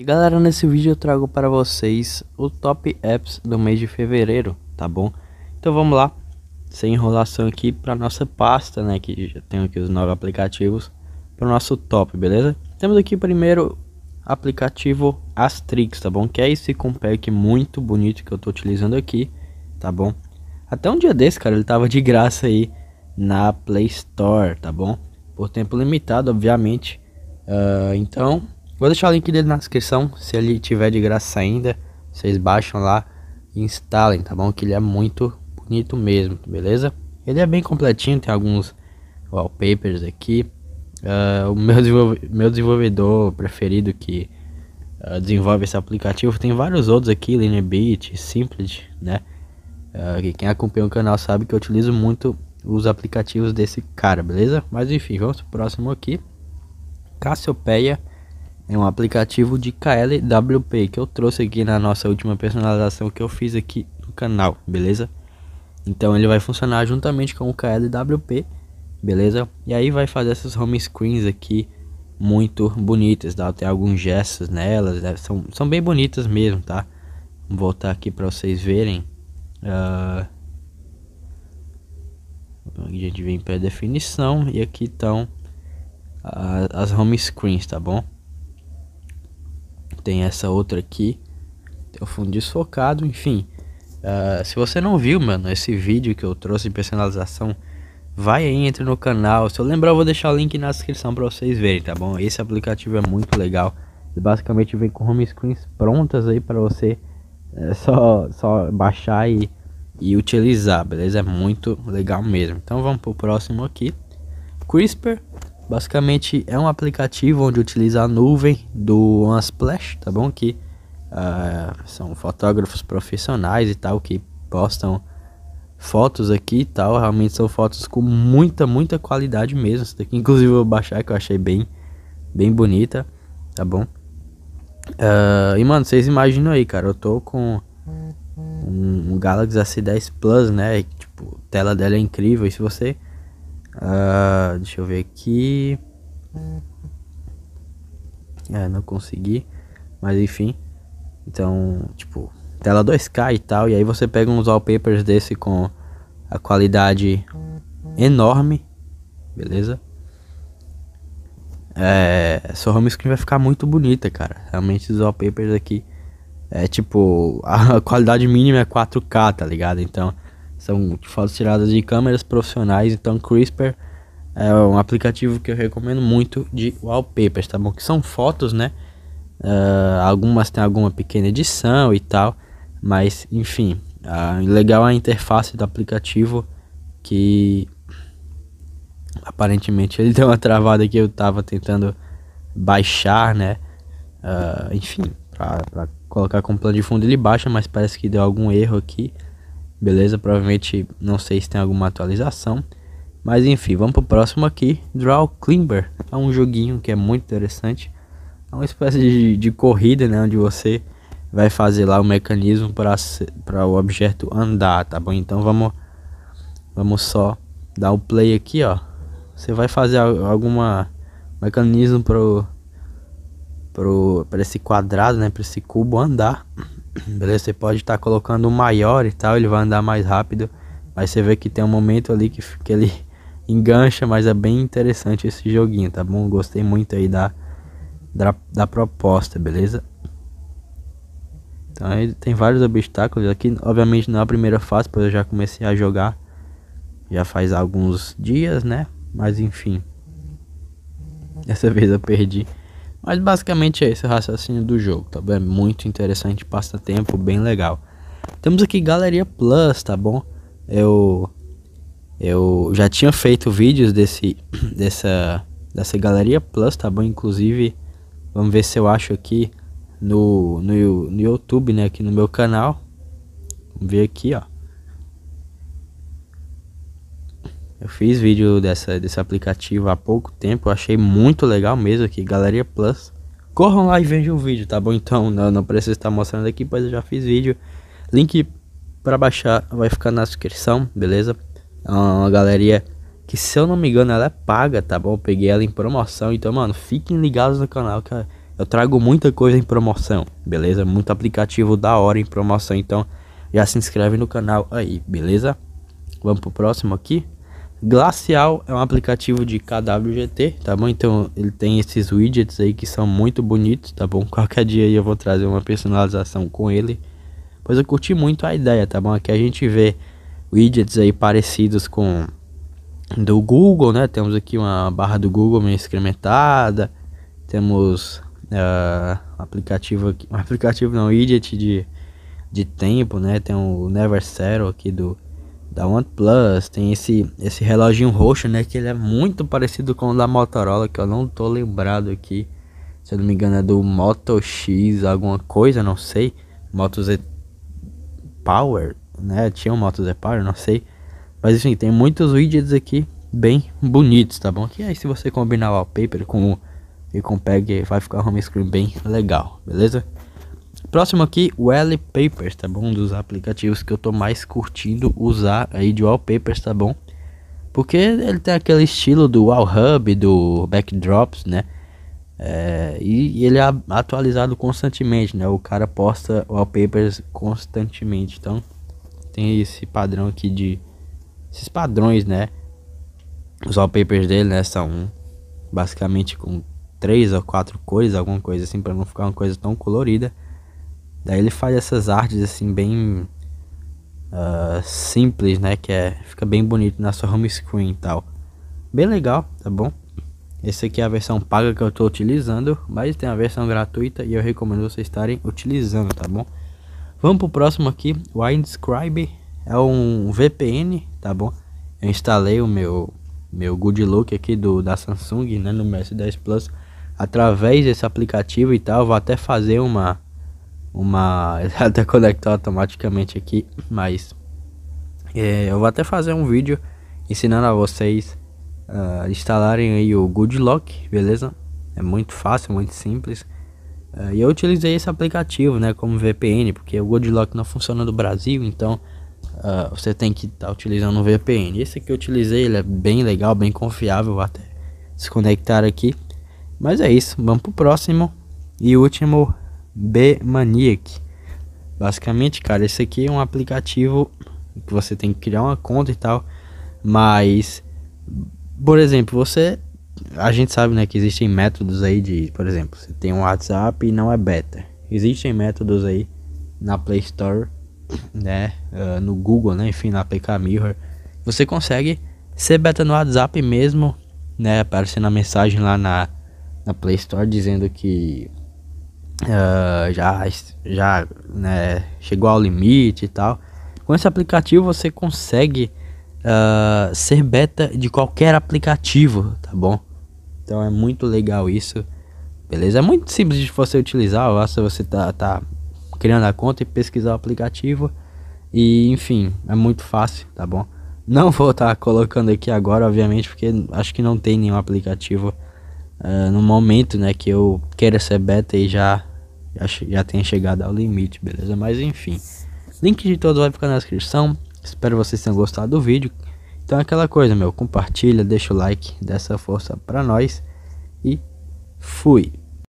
E galera, nesse vídeo eu trago para vocês o top apps do mês de fevereiro, tá bom? Então vamos lá, sem enrolação aqui para nossa pasta, né, que já tem aqui os nove aplicativos para o nosso top, beleza? Temos aqui primeiro aplicativo Astrix, tá bom? Que é esse compact muito bonito que eu tô utilizando aqui, tá bom? Até um dia desse, cara, ele tava de graça aí na Play Store, tá bom? Por tempo limitado, obviamente. Uh, então, Vou deixar o link dele na descrição, se ele tiver de graça ainda, vocês baixam lá e instalem, tá bom? Que ele é muito bonito mesmo, beleza? Ele é bem completinho, tem alguns wallpapers aqui. Uh, o meu, desenvolve meu desenvolvedor preferido que uh, desenvolve esse aplicativo tem vários outros aqui, Linebit, Simplit, né? Uh, que quem acompanha o canal sabe que eu utilizo muito os aplicativos desse cara, beleza? Mas enfim, vamos pro próximo aqui. Cassiopeia é um aplicativo de KLWP que eu trouxe aqui na nossa última personalização que eu fiz aqui no canal, beleza? Então ele vai funcionar juntamente com o KLWP, beleza? E aí vai fazer essas home screens aqui muito bonitas, dá até alguns gestos nelas, né? são, são bem bonitas mesmo, tá? Vou voltar aqui para vocês verem. Uh... A gente vem para definição e aqui estão ah, as home screens, tá bom? tem essa outra aqui, tem o fundo desfocado, enfim. Uh, se você não viu, mano, esse vídeo que eu trouxe de personalização, vai aí, entra no canal. Se eu lembrar, eu vou deixar o link na descrição para vocês verem, tá bom? Esse aplicativo é muito legal. Ele basicamente vem com home screens prontas aí para você é, só, só baixar e, e utilizar, beleza? É muito legal mesmo. Então vamos pro próximo aqui. CRISPR Basicamente é um aplicativo onde utiliza a nuvem do Unsplash, tá bom? Que uh, são fotógrafos profissionais e tal que postam fotos aqui e tal. Realmente são fotos com muita, muita qualidade mesmo. daqui, inclusive, eu vou baixar que eu achei bem, bem bonita, tá bom? Uh, e mano, vocês imaginam aí, cara, eu tô com um, um Galaxy S10 Plus, né? E, tipo, a tela dela é incrível. E se você Uh, deixa eu ver aqui. É, não consegui. Mas enfim. Então, tipo, tela 2K e tal. E aí você pega uns wallpapers desse com a qualidade enorme. Beleza? É, sua home screen vai ficar muito bonita, cara. Realmente os wallpapers aqui. É tipo, a qualidade mínima é 4K, tá ligado? Então, são fotos tiradas de câmeras profissionais, então CRISPR é um aplicativo que eu recomendo muito de wallpapers, tá bom? Que são fotos, né? Uh, algumas tem alguma pequena edição e tal, mas enfim, uh, legal é a interface do aplicativo que aparentemente ele deu uma travada que eu tava tentando baixar, né? Uh, enfim, para colocar com plano de fundo ele baixa, mas parece que deu algum erro aqui beleza? Provavelmente não sei se tem alguma atualização. Mas enfim, vamos pro próximo aqui. Draw Climber. É um joguinho que é muito interessante. É uma espécie de, de corrida, né? Onde você vai fazer lá o mecanismo para o objeto andar, tá bom? Então vamos, vamos só dar o play aqui, ó. Você vai fazer alguma mecanismo pro, pro, para esse quadrado, né? Para esse cubo andar. beleza? Você pode estar tá colocando o maior e tal, ele vai andar mais rápido. Mas você vê que tem um momento ali que, que ele engancha, mas é bem interessante esse joguinho, tá bom? Gostei muito aí da, da, da proposta, beleza? Então aí tem vários obstáculos aqui, obviamente não é a primeira fase, pois eu já comecei a jogar já faz alguns dias, né? Mas enfim, dessa vez eu perdi. Mas basicamente é esse o raciocínio do jogo, tá bom? É muito interessante, passa tempo, bem legal. Temos aqui Galeria Plus, tá bom? Eu eu já tinha feito vídeos desse dessa dessa Galeria Plus, tá bom? Inclusive, vamos ver se eu acho aqui no no, no YouTube, né, aqui no meu canal. Vamos ver aqui, ó. Eu fiz vídeo dessa, desse aplicativo há pouco tempo, achei muito legal mesmo aqui, Galeria Plus. Corram lá e vejam o vídeo, tá bom? Então, não, não preciso estar mostrando aqui, pois eu já fiz vídeo. Link para baixar vai ficar na descrição, beleza? É uma galeria que, se eu não me engano, ela é paga, tá bom? Eu peguei ela em promoção, então, mano, fiquem ligados no canal, que eu trago muita coisa em promoção, beleza? Muito aplicativo da hora em promoção, então já se inscreve no canal aí, beleza? Vamos pro próximo aqui. Glacial é um aplicativo de KWGT, tá bom? Então ele tem esses widgets aí que são muito bonitos, tá bom? Qualquer dia eu vou trazer uma personalização com ele, pois eu curti muito a ideia, tá bom? Aqui a gente vê widgets aí parecidos com do Google, né? Temos aqui uma barra do Google meio excrementada, temos uh, aplicativo, aqui, um aplicativo não, widget de, de tempo, né? Tem o Never Zero aqui do da OnePlus, tem esse esse reloginho roxo, né, que ele é muito parecido com o da Motorola, que eu não tô lembrado aqui. Se eu não me engano é do Moto X, alguma coisa, não sei. Moto Z Power, né? Tinha um Moto Z Power, não sei. Mas enfim, tem muitos widgets aqui bem bonitos, tá bom? Que aí se você combinar o wallpaper com o e com o PEG vai ficar um home screen bem legal, beleza? Próximo aqui, o Papers, tá bom? Um dos aplicativos que eu tô mais curtindo usar aí de wallpapers, tá bom? Porque ele tem aquele estilo do wallhub, do Backdrops, né? É, e, e, ele é atualizado constantemente, né? O cara posta wallpapers constantemente, então tem esse padrão aqui de... Esses padrões, né? Os wallpapers dele, né, são basicamente com três ou quatro cores, alguma coisa assim, para não ficar uma coisa tão colorida. Daí ele faz essas artes assim bem uh, simples, né? Que é, fica bem bonito na sua home screen e tal. Bem legal, tá bom? Esse aqui é a versão paga que eu estou utilizando, mas tem a versão gratuita e eu recomendo vocês estarem utilizando, tá bom? Vamos pro próximo aqui, o Inscribe é um VPN, tá bom? Eu instalei o meu meu Good Look aqui do da Samsung, né, no meu S10 Plus, através desse aplicativo e tal, vou até fazer uma uma. até conectar automaticamente aqui, mas é, eu vou até fazer um vídeo ensinando a vocês uh, instalarem aí o Good Lock, beleza? É muito fácil, muito simples. Uh, e eu utilizei esse aplicativo, né, como VPN, porque o Good Lock não funciona no Brasil, então uh, você tem que estar tá utilizando um VPN. Esse que eu utilizei, ele é bem legal, bem confiável, vou até se conectar aqui. Mas é isso, vamos pro próximo e último B Maniac. Basicamente, cara, esse aqui é um aplicativo que você tem que criar uma conta e tal, mas por exemplo, você a gente sabe, né, que existem métodos aí de, por exemplo, você tem um WhatsApp e não é beta. Existem métodos aí na Play Store, né, uh, no Google, né, enfim, na PK Mirror, você consegue ser beta no WhatsApp mesmo, né, aparecendo a mensagem lá na, na Play Store dizendo que uh, já, já né, chegou ao limite e tal. Com esse aplicativo você consegue uh, ser beta de qualquer aplicativo, tá bom? Então é muito legal isso. Beleza? É muito simples de você utilizar. se você tá, tá criando a conta e pesquisar o aplicativo. E enfim, é muito fácil, tá bom? Não vou estar tá colocando aqui agora, obviamente, porque acho que não tem nenhum aplicativo uh, no momento, né, que eu queira ser beta e já já, já tenha chegado ao limite, beleza? Mas enfim, link de todos vai ficar na descrição. Espero vocês tenham gostado do vídeo. Então é aquela coisa, meu, compartilha, deixa o like, dessa força pra nós e fui!